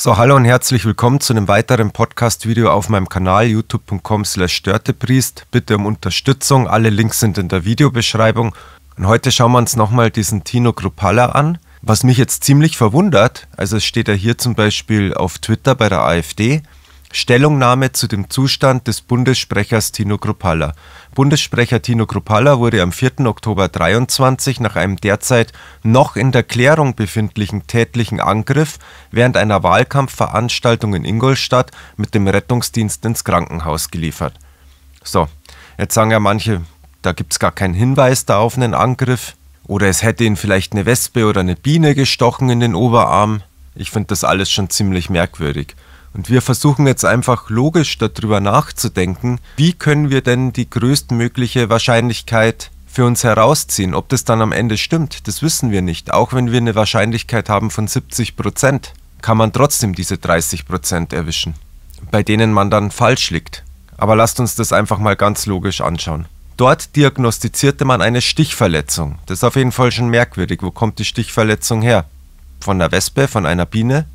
So, hallo und herzlich willkommen zu einem weiteren Podcast-Video auf meinem Kanal youtube.com slash störtepriest. Bitte um Unterstützung, alle Links sind in der Videobeschreibung. Und heute schauen wir uns nochmal diesen Tino Gruppalla an. Was mich jetzt ziemlich verwundert, also steht er hier zum Beispiel auf Twitter bei der AfD, Stellungnahme zu dem Zustand des Bundessprechers Tino Kropalla. Bundessprecher Tino Kropalla wurde am 4. Oktober 23 nach einem derzeit noch in der Klärung befindlichen tätlichen Angriff während einer Wahlkampfveranstaltung in Ingolstadt mit dem Rettungsdienst ins Krankenhaus geliefert. So, jetzt sagen ja manche, da gibt es gar keinen Hinweis da auf einen Angriff. Oder es hätte ihn vielleicht eine Wespe oder eine Biene gestochen in den Oberarm. Ich finde das alles schon ziemlich merkwürdig. Und wir versuchen jetzt einfach logisch darüber nachzudenken, wie können wir denn die größtmögliche Wahrscheinlichkeit für uns herausziehen. Ob das dann am Ende stimmt, das wissen wir nicht. Auch wenn wir eine Wahrscheinlichkeit haben von 70 Prozent, kann man trotzdem diese 30 Prozent erwischen, bei denen man dann falsch liegt. Aber lasst uns das einfach mal ganz logisch anschauen. Dort diagnostizierte man eine Stichverletzung. Das ist auf jeden Fall schon merkwürdig. Wo kommt die Stichverletzung her? Von einer Wespe, von einer Biene?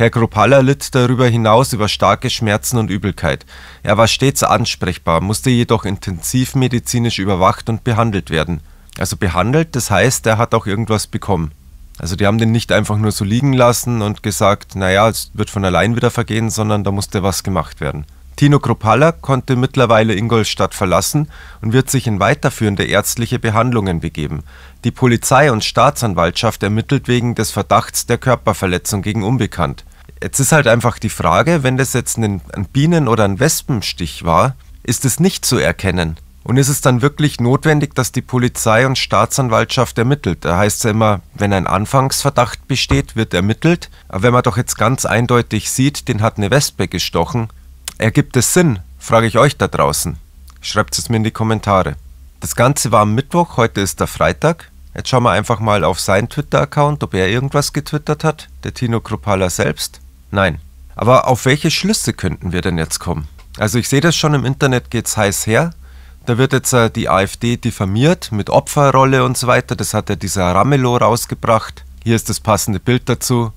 Herr Kropalla litt darüber hinaus über starke Schmerzen und Übelkeit. Er war stets ansprechbar, musste jedoch intensivmedizinisch überwacht und behandelt werden. Also behandelt, das heißt, er hat auch irgendwas bekommen. Also die haben den nicht einfach nur so liegen lassen und gesagt, naja, es wird von allein wieder vergehen, sondern da musste was gemacht werden. Tino Kropalla konnte mittlerweile Ingolstadt verlassen und wird sich in weiterführende ärztliche Behandlungen begeben. Die Polizei und Staatsanwaltschaft ermittelt wegen des Verdachts der Körperverletzung gegen Unbekannt. Jetzt ist halt einfach die Frage, wenn das jetzt ein, Bienen- oder ein Wespenstich war, ist es nicht zu erkennen. Und ist es dann wirklich notwendig, dass die Polizei und Staatsanwaltschaft ermittelt? Da heißt es ja immer, wenn ein Anfangsverdacht besteht, wird ermittelt. Aber wenn man doch jetzt ganz eindeutig sieht, den hat eine Wespe gestochen, ergibt es Sinn? Frage ich euch da draußen. Schreibt es mir in die Kommentare. Das Ganze war am Mittwoch, heute ist der Freitag. Jetzt schauen wir einfach mal auf seinen Twitter-Account, ob er irgendwas getwittert hat, der Tino Kropala selbst. Nein. Aber auf welche Schlüsse könnten wir denn jetzt kommen? Also ich sehe das schon im Internet geht's heiß her. Da wird jetzt äh, die AfD diffamiert mit Opferrolle und so weiter. Das hat ja dieser Ramelow rausgebracht. Hier ist das passende Bild dazu.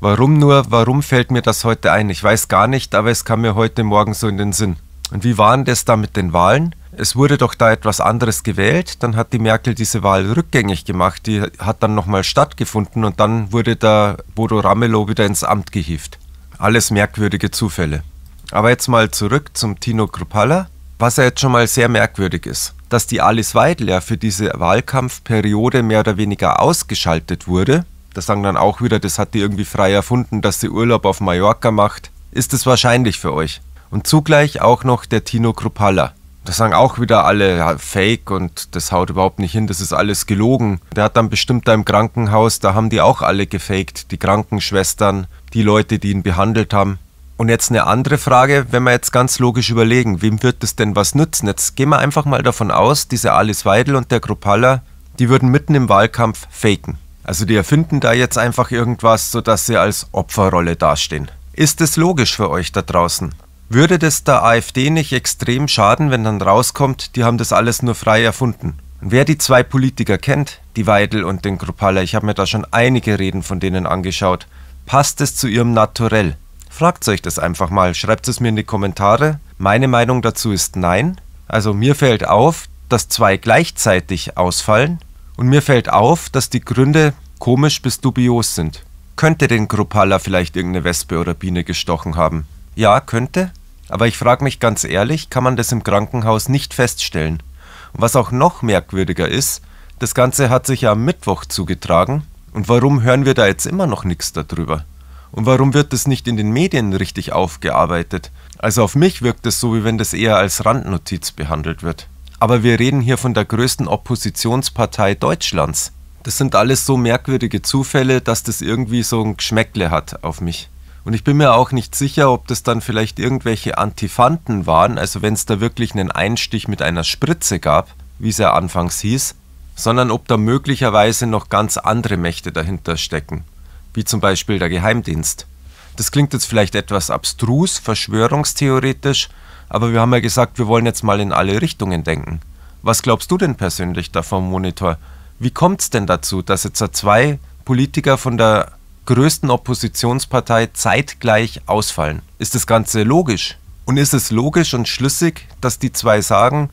Warum nur? Warum fällt mir das heute ein? Ich weiß gar nicht, aber es kam mir heute Morgen so in den Sinn. Und wie war denn das da mit den Wahlen? Es wurde doch da etwas anderes gewählt. Dann hat die Merkel diese Wahl rückgängig gemacht. Die hat dann nochmal stattgefunden und dann wurde da Bodo Ramelow wieder ins Amt gehievt. Alles merkwürdige Zufälle. Aber jetzt mal zurück zum Tino Kruppalla. Was ja jetzt schon mal sehr merkwürdig ist, dass die Alice Weidler für diese Wahlkampfperiode mehr oder weniger ausgeschaltet wurde. Das sagen dann auch wieder, das hat die irgendwie frei erfunden, dass sie Urlaub auf Mallorca macht. Ist es wahrscheinlich für euch? und zugleich auch noch der Tino Kruppalla. Das sagen auch wieder alle ja, Fake und das haut überhaupt nicht hin, das ist alles gelogen. Der hat dann bestimmt da im Krankenhaus, da haben die auch alle gefaked, die Krankenschwestern, die Leute, die ihn behandelt haben. Und jetzt eine andere Frage, wenn wir jetzt ganz logisch überlegen, wem wird das denn was nützen? Jetzt gehen wir einfach mal davon aus, diese Alice Weidel und der Kruppalla, die würden mitten im Wahlkampf faken. Also die erfinden da jetzt einfach irgendwas, sodass sie als Opferrolle dastehen. Ist es logisch für euch da draußen? Würde das der AfD nicht extrem schaden, wenn dann rauskommt, die haben das alles nur frei erfunden? Und wer die zwei Politiker kennt, die Weidel und den Krupaller, ich habe mir da schon einige Reden von denen angeschaut, passt es zu ihrem Naturell? Fragt euch das einfach mal, schreibt es mir in die Kommentare. Meine Meinung dazu ist nein. Also mir fällt auf, dass zwei gleichzeitig ausfallen und mir fällt auf, dass die Gründe komisch bis dubios sind. Könnte den Krupaller vielleicht irgendeine Wespe oder Biene gestochen haben? Ja, könnte, aber ich frage mich ganz ehrlich, kann man das im Krankenhaus nicht feststellen? Und was auch noch merkwürdiger ist, das Ganze hat sich ja am Mittwoch zugetragen. Und warum hören wir da jetzt immer noch nichts darüber? Und warum wird das nicht in den Medien richtig aufgearbeitet? Also auf mich wirkt es so, wie wenn das eher als Randnotiz behandelt wird. Aber wir reden hier von der größten Oppositionspartei Deutschlands. Das sind alles so merkwürdige Zufälle, dass das irgendwie so ein Geschmäckle hat auf mich. Und ich bin mir auch nicht sicher, ob das dann vielleicht irgendwelche Antifanten waren, also wenn es da wirklich einen Einstich mit einer Spritze gab, wie es ja anfangs hieß, sondern ob da möglicherweise noch ganz andere Mächte dahinter stecken, wie zum Beispiel der Geheimdienst. Das klingt jetzt vielleicht etwas abstrus, verschwörungstheoretisch, aber wir haben ja gesagt, wir wollen jetzt mal in alle Richtungen denken. Was glaubst du denn persönlich davon, Monitor? Wie kommt es denn dazu, dass jetzt zwei Politiker von der größten Oppositionspartei zeitgleich ausfallen. Ist das Ganze logisch? Und ist es logisch und schlüssig, dass die zwei sagen,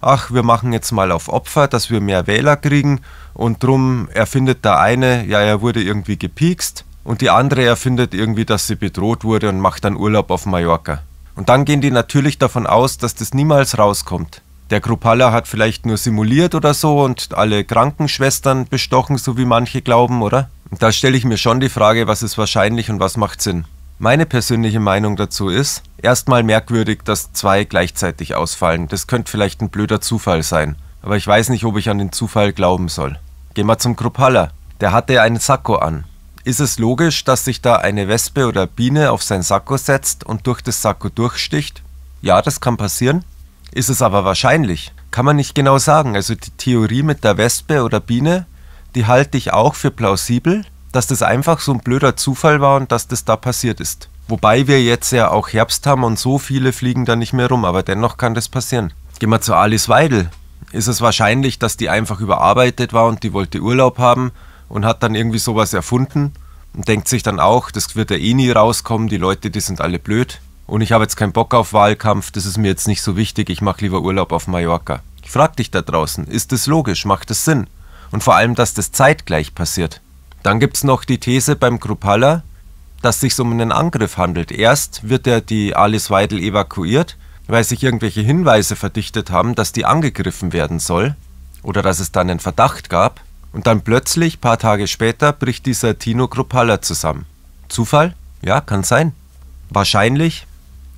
ach, wir machen jetzt mal auf Opfer, dass wir mehr Wähler kriegen und drum erfindet der eine, ja, er wurde irgendwie gepiekst und die andere erfindet irgendwie, dass sie bedroht wurde und macht dann Urlaub auf Mallorca. Und dann gehen die natürlich davon aus, dass das niemals rauskommt. Der Kropalla hat vielleicht nur simuliert oder so und alle Krankenschwestern bestochen, so wie manche glauben, oder? Da stelle ich mir schon die Frage, was ist wahrscheinlich und was macht Sinn. Meine persönliche Meinung dazu ist, erstmal merkwürdig, dass zwei gleichzeitig ausfallen. Das könnte vielleicht ein blöder Zufall sein, aber ich weiß nicht, ob ich an den Zufall glauben soll. Geh mal zum Krupphaller. Der hatte einen Sakko an. Ist es logisch, dass sich da eine Wespe oder Biene auf sein Sakko setzt und durch das Sakko durchsticht? Ja, das kann passieren. Ist es aber wahrscheinlich? Kann man nicht genau sagen. Also die Theorie mit der Wespe oder Biene die halte ich auch für plausibel, dass das einfach so ein blöder Zufall war und dass das da passiert ist. Wobei wir jetzt ja auch Herbst haben und so viele fliegen da nicht mehr rum, aber dennoch kann das passieren. Gehen wir zu Alice Weidel. Ist es wahrscheinlich, dass die einfach überarbeitet war und die wollte Urlaub haben und hat dann irgendwie sowas erfunden und denkt sich dann auch, das wird ja eh nie rauskommen, die Leute, die sind alle blöd und ich habe jetzt keinen Bock auf Wahlkampf, das ist mir jetzt nicht so wichtig, ich mache lieber Urlaub auf Mallorca. Ich frage dich da draußen, ist das logisch, macht das Sinn? und vor allem, dass das zeitgleich passiert. Dann gibt es noch die These beim Krupalla, dass es sich um einen Angriff handelt. Erst wird er die Alice Weidel evakuiert, weil sich irgendwelche Hinweise verdichtet haben, dass die angegriffen werden soll oder dass es dann einen Verdacht gab. Und dann plötzlich, paar Tage später, bricht dieser Tino Kropala zusammen. Zufall? Ja, kann sein. Wahrscheinlich?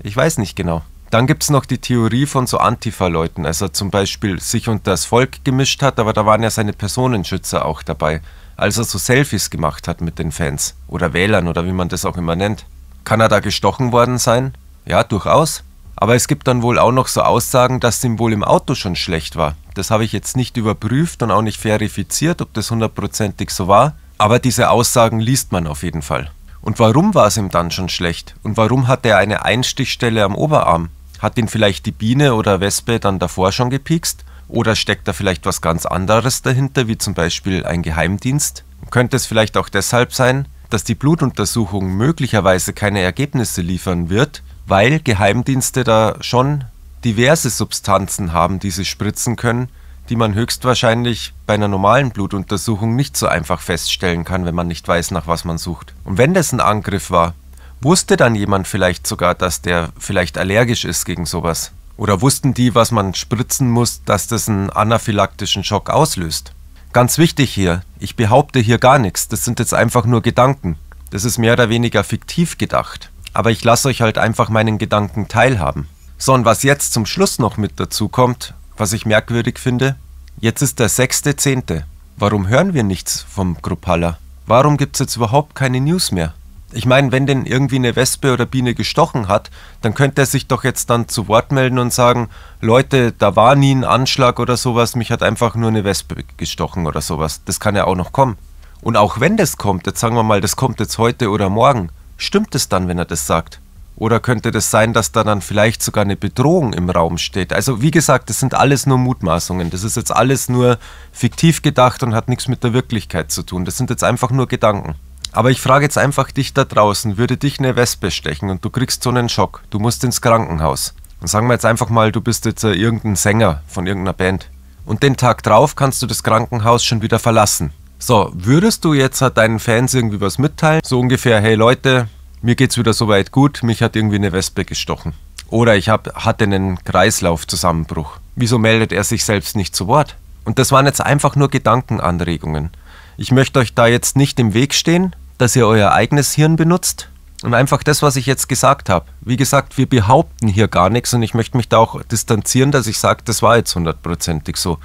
Ich weiß nicht genau. Dann gibt es noch die Theorie von so Antifa-Leuten, also zum Beispiel sich und das Volk gemischt hat, aber da waren ja seine Personenschützer auch dabei, als er so Selfies gemacht hat mit den Fans oder Wählern oder wie man das auch immer nennt. Kann er da gestochen worden sein? Ja, durchaus. Aber es gibt dann wohl auch noch so Aussagen, dass ihm wohl im Auto schon schlecht war. Das habe ich jetzt nicht überprüft und auch nicht verifiziert, ob das hundertprozentig so war. Aber diese Aussagen liest man auf jeden Fall. Und warum war es ihm dann schon schlecht? Und warum hatte er eine Einstichstelle am Oberarm? Hat ihn vielleicht die Biene oder Wespe dann davor schon gepikst? Oder steckt da vielleicht was ganz anderes dahinter, wie zum Beispiel ein Geheimdienst? Könnte es vielleicht auch deshalb sein, dass die Blutuntersuchung möglicherweise keine Ergebnisse liefern wird, weil Geheimdienste da schon diverse Substanzen haben, die sie spritzen können, die man höchstwahrscheinlich bei einer normalen Blutuntersuchung nicht so einfach feststellen kann, wenn man nicht weiß, nach was man sucht. Und wenn das ein Angriff war, Wusste dann jemand vielleicht sogar, dass der vielleicht allergisch ist gegen sowas? Oder wussten die, was man spritzen muss, dass das einen anaphylaktischen Schock auslöst? Ganz wichtig hier, ich behaupte hier gar nichts, das sind jetzt einfach nur Gedanken. Das ist mehr oder weniger fiktiv gedacht. Aber ich lasse euch halt einfach meinen Gedanken teilhaben. So, und was jetzt zum Schluss noch mit dazu kommt, was ich merkwürdig finde, jetzt ist der 6.10. Warum hören wir nichts vom Gruppalla? Warum gibt es jetzt überhaupt keine News mehr? ich meine, wenn denn irgendwie eine Wespe oder Biene gestochen hat, dann könnte er sich doch jetzt dann zu Wort melden und sagen, Leute, da war nie ein Anschlag oder sowas, mich hat einfach nur eine Wespe gestochen oder sowas. Das kann ja auch noch kommen. Und auch wenn das kommt, jetzt sagen wir mal, das kommt jetzt heute oder morgen, stimmt es dann, wenn er das sagt? Oder könnte das sein, dass da dann vielleicht sogar eine Bedrohung im Raum steht? Also wie gesagt, das sind alles nur Mutmaßungen. Das ist jetzt alles nur fiktiv gedacht und hat nichts mit der Wirklichkeit zu tun. Das sind jetzt einfach nur Gedanken. Aber ich frage jetzt einfach dich da draußen, würde dich eine Wespe stechen und du kriegst so einen Schock, du musst ins Krankenhaus. Und sagen wir jetzt einfach mal, du bist jetzt äh, irgendein Sänger von irgendeiner Band. Und den Tag drauf kannst du das Krankenhaus schon wieder verlassen. So, würdest du jetzt äh, deinen Fans irgendwie was mitteilen? So ungefähr, hey Leute, mir geht's wieder soweit gut, mich hat irgendwie eine Wespe gestochen. Oder ich hab, hatte einen Kreislaufzusammenbruch. Wieso meldet er sich selbst nicht zu Wort? Und das waren jetzt einfach nur Gedankenanregungen. Ich möchte euch da jetzt nicht im Weg stehen, dass ihr euer eigenes Hirn benutzt und einfach das, was ich jetzt gesagt habe. Wie gesagt, wir behaupten hier gar nichts und ich möchte mich da auch distanzieren, dass ich sage, das war jetzt hundertprozentig so.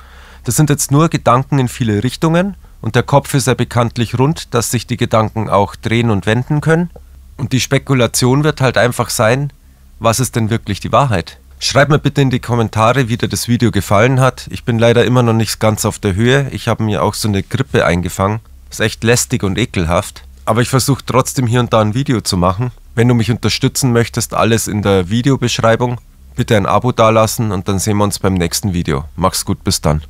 Das sind jetzt nur Gedanken in viele Richtungen und der Kopf ist ja bekanntlich rund, dass sich die Gedanken auch drehen und wenden können. Und die Spekulation wird halt einfach sein, was ist denn wirklich die Wahrheit? Schreib mir bitte in die Kommentare, wie dir das Video gefallen hat. Ich bin leider immer noch nicht ganz auf der Höhe. Ich habe mir auch so eine Grippe eingefangen. Ist echt lästig und ekelhaft. Aber ich versuche trotzdem hier und da ein Video zu machen. Wenn du mich unterstützen möchtest, alles in der Videobeschreibung. Bitte ein Abo dalassen und dann sehen wir uns beim nächsten Video. Mach's gut, bis dann.